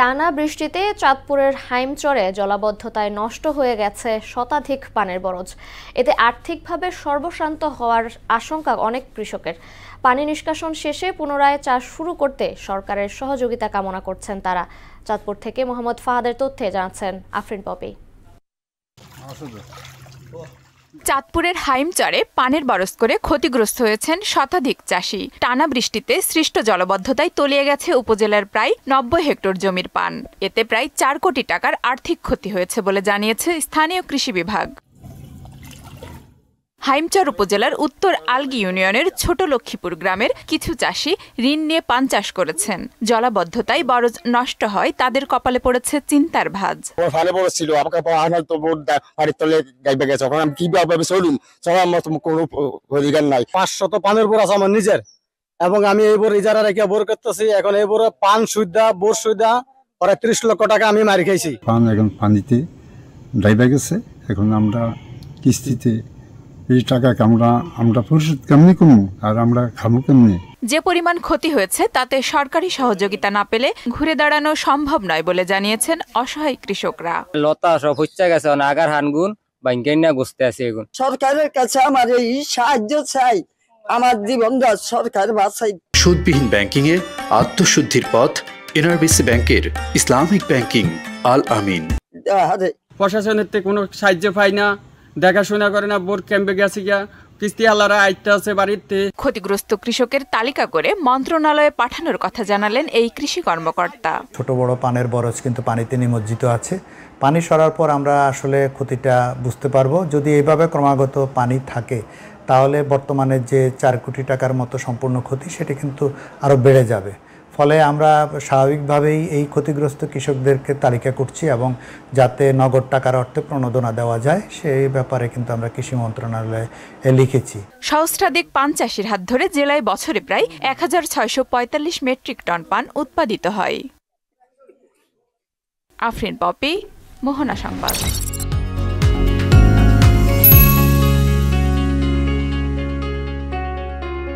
টানা বৃষ্টিতে চাঁদপুরের হাইমচরে জলাবদ্ধতায় নষ্ট হয়ে গেছে শতাধিক পানের বরজ এতে আর্থিকভাবে সর্বশান্ত হওয়ার আশঙ্কা অনেক কৃষকের পানি নিষ্কাশন শেষে পুনরায় চাষ শুরু করতে সরকারের সহযোগিতা কামনা করছেন তারা চাঁদপুর থেকে মোহাম্মদ ফাহাদের তথ্যে জানাচ্ছেন আফরিন পপি চাঁদপুরের হাইমচরে পানের বরস করে ক্ষতিগ্রস্ত হয়েছেন শতাধিক চাষি টানা বৃষ্টিতে সৃষ্ট জলবদ্ধতায় তলিয়ে গেছে উপজেলার প্রায় নব্বই হেক্টর জমির পান এতে প্রায় চার কোটি টাকার আর্থিক ক্ষতি হয়েছে বলে জানিয়েছে স্থানীয় কৃষি বিভাগ হাইমচর উপজেলার উত্তর আলগি ইউনিয়নের ছোট লক্ষ্মীপুর গ্রামের কিছু চাষি ঋণ নিয়ে পান চাষ করেছেন জলাবদ্ধতায় বরজ নষ্ট হয় তাদের কপালে পড়েছে চিন্তার ভাজ ফালে পড়েছিল আমাকে পাহাড় তো বাড়ির তলে গাইবে গেছে এখন আমি কিভাবে চলুম চলার আমার কোনো অধিকার নাই পাঁচশত পানের পর আছে আমার নিজের এবং আমি এই বোর ইজারা রেখে বোর করতেছি এখন এই পান সুদা বোর সুদা প্রায় ত্রিশ লক্ষ টাকা আমি মারি খাইছি পান এখন পানিতে ড্রাইভার গেছে এখন আমরা কিস্তিতে এই টাকা আমরা আমরা পরিশোধ কেমনি কমু আর আমরা খাবো কেমনি যে পরিমাণ ক্ষতি হয়েছে তাতে সরকারি সহযোগিতা না পেলে ঘুরে দাঁড়ানো সম্ভব নয় বলে জানিয়েছেন অসহায় কৃষকরা লতা সব হচ্ছে গেছে আগার হানগুন বাইঙ্গাইনা গুছতে আছে এগুন সরকারের কাছে আমার এই সাহায্য চাই আমার জীবন সরকার বাঁচাই সুদবিহীন ব্যাংকিং এর আত্মশুদ্ধির পথ এনআরবিসি ব্যাংকের ইসলামিক ব্যাংকিং আল আমিন প্রশাসনের থেকে কোনো সাহায্য পাই না দেখাশোনা করে না বোর ক্যাম্পে গেছে গিয়া আছে বাড়িতে ক্ষতিগ্রস্ত কৃষকের তালিকা করে মন্ত্রণালয়ে পাঠানোর কথা জানালেন এই কৃষি কর্মকর্তা ছোট বড় পানের বরজ কিন্তু পানিতে নিমজ্জিত আছে পানি সরার পর আমরা আসলে ক্ষতিটা বুঝতে পারবো যদি এইভাবে ক্রমাগত পানি থাকে তাহলে বর্তমানে যে চার কোটি টাকার মতো সম্পূর্ণ ক্ষতি সেটি কিন্তু আরও বেড়ে যাবে ফলে আমরা স্বাভাবিকভাবেই এই ক্ষতিগ্রস্ত কৃষকদেরকে তালিকা করছি এবং যাতে নগদ টাকার অর্থে প্রণোদনা দেওয়া যায় সেই ব্যাপারে কিন্তু আমরা কৃষি মন্ত্রণালয়ে লিখেছি সহস্রাধিক পান চাষির হাত ধরে জেলায় বছরে প্রায় এক মেট্রিক টন পান উৎপাদিত হয় আফরিন পপি মোহনা সংবাদ